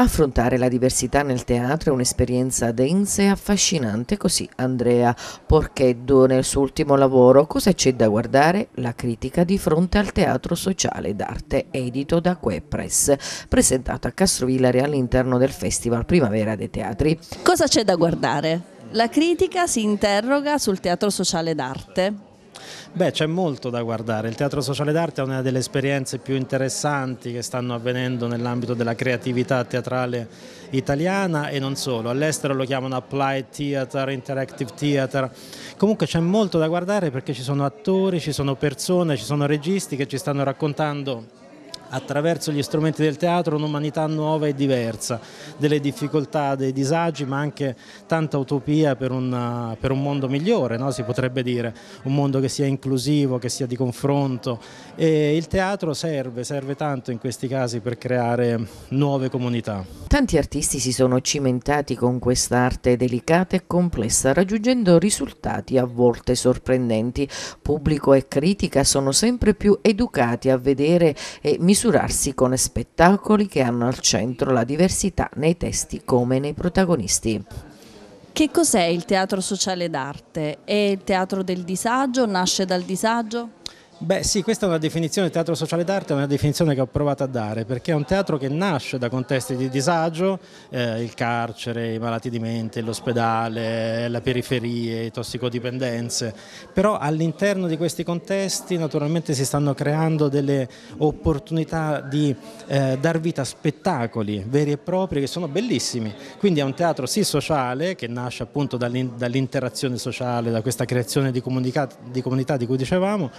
Affrontare la diversità nel teatro è un'esperienza densa e affascinante, così Andrea Porcheddo nel suo ultimo lavoro Cosa c'è da guardare? La critica di fronte al teatro sociale d'arte, edito da Quepress, presentato a Castrovillari all'interno del Festival Primavera dei Teatri. Cosa c'è da guardare? La critica si interroga sul teatro sociale d'arte Beh, c'è molto da guardare. Il teatro sociale d'arte è una delle esperienze più interessanti che stanno avvenendo nell'ambito della creatività teatrale italiana e non solo. All'estero lo chiamano applied theater, interactive theater. Comunque c'è molto da guardare perché ci sono attori, ci sono persone, ci sono registi che ci stanno raccontando attraverso gli strumenti del teatro un'umanità nuova e diversa, delle difficoltà, dei disagi, ma anche tanta utopia per un, per un mondo migliore, no? si potrebbe dire, un mondo che sia inclusivo, che sia di confronto. E il teatro serve, serve tanto in questi casi per creare nuove comunità. Tanti artisti si sono cimentati con quest'arte delicata e complessa, raggiungendo risultati a volte sorprendenti. Pubblico e critica sono sempre più educati a vedere e misurare misurarsi con spettacoli che hanno al centro la diversità nei testi come nei protagonisti. Che cos'è il teatro sociale d'arte? È il teatro del disagio? Nasce dal disagio? Beh sì, questa è una definizione di teatro sociale d'arte, è una definizione che ho provato a dare, perché è un teatro che nasce da contesti di disagio, eh, il carcere, i malati di mente, l'ospedale, la periferia, le tossicodipendenze, però all'interno di questi contesti naturalmente si stanno creando delle opportunità di eh, dar vita a spettacoli veri e propri che sono bellissimi, quindi è un teatro sì sociale che nasce appunto dall'interazione sociale, da questa creazione di di, comunità di cui dicevamo,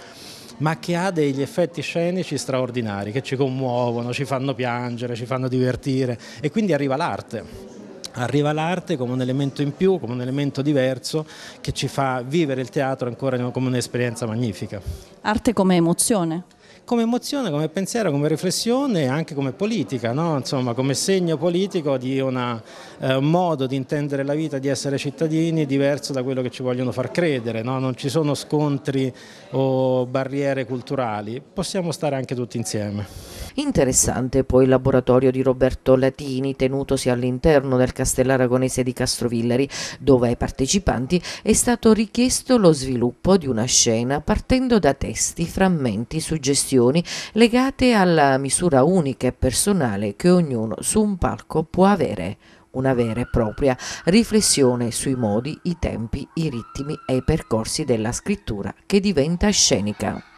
ma che ha degli effetti scenici straordinari, che ci commuovono, ci fanno piangere, ci fanno divertire e quindi arriva l'arte arriva l'arte come un elemento in più, come un elemento diverso che ci fa vivere il teatro ancora come un'esperienza magnifica. Arte come emozione? come emozione, come pensiero, come riflessione e anche come politica, no? Insomma, come segno politico di una, eh, un modo di intendere la vita, di essere cittadini diverso da quello che ci vogliono far credere, no? non ci sono scontri o barriere culturali, possiamo stare anche tutti insieme. Interessante poi il laboratorio di Roberto Latini tenutosi all'interno del castello aragonese di Castrovillari dove ai partecipanti è stato richiesto lo sviluppo di una scena partendo da testi, frammenti, suggestioni legate alla misura unica e personale che ognuno su un palco può avere una vera e propria riflessione sui modi, i tempi, i ritmi e i percorsi della scrittura che diventa scenica.